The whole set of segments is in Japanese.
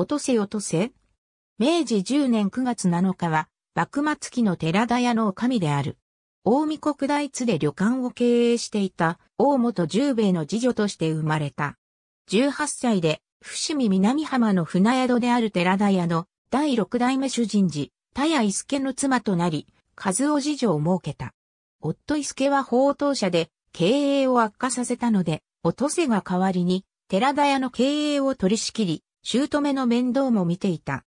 落とせ落とせ明治10年9月7日は、幕末期の寺田屋のお神である。大見国大津で旅館を経営していた大本十兵衛の次女として生まれた。18歳で伏見南浜の船宿である寺田屋の第六代目主人事、田屋伊助の妻となり、和夫次女を設けた。夫伊助は放当者で経営を悪化させたので、おとせが代わりに寺田屋の経営を取り仕切り、姑の面倒も見ていた。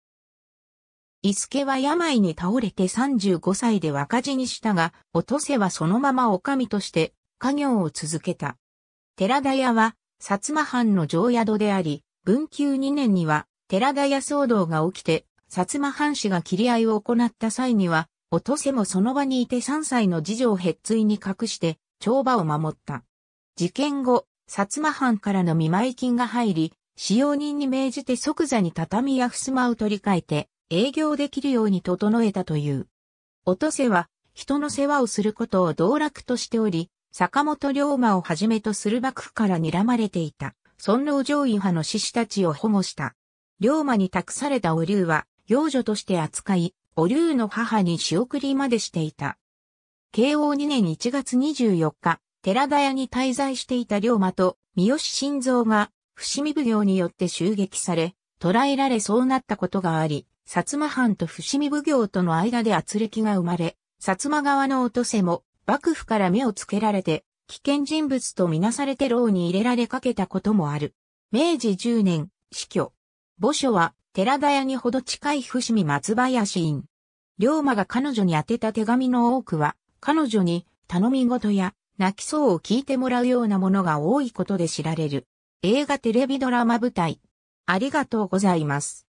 伊助は病に倒れて35歳で若死にしたが、おとせはそのまま女将として家業を続けた。寺田屋は、薩摩藩の常宿であり、文久2年には、寺田屋騒動が起きて、薩摩藩士が切り合いを行った際には、おとせもその場にいて3歳の次女をへっついに隠して、帳場を守った。事件後、薩摩藩からの見舞い金が入り、使用人に命じて即座に畳や襖を取り替えて営業できるように整えたという。おとせは人の世話をすることを道楽としており、坂本龍馬をはじめとする幕府から睨まれていた、尊王上位派の志士たちを保護した。龍馬に託されたお竜は、幼女として扱い、お竜の母に仕送りまでしていた。慶応2年1月24日、寺田屋に滞在していた龍馬と三好晋三が伏見奉行によって襲撃され、捕らえられそうなったことがあり、薩摩藩と伏見奉行との間で圧力が生まれ、薩摩側の落とせも、幕府から目をつけられて、危険人物とみなされて牢に入れられかけたこともある。明治10年、死去。墓所は、寺田屋にほど近い伏見松林院。龍馬が彼女に宛てた手紙の多くは、彼女に頼み事や泣きそうを聞いてもらうようなものが多いことで知られる。映画テレビドラマ舞台。ありがとうございます。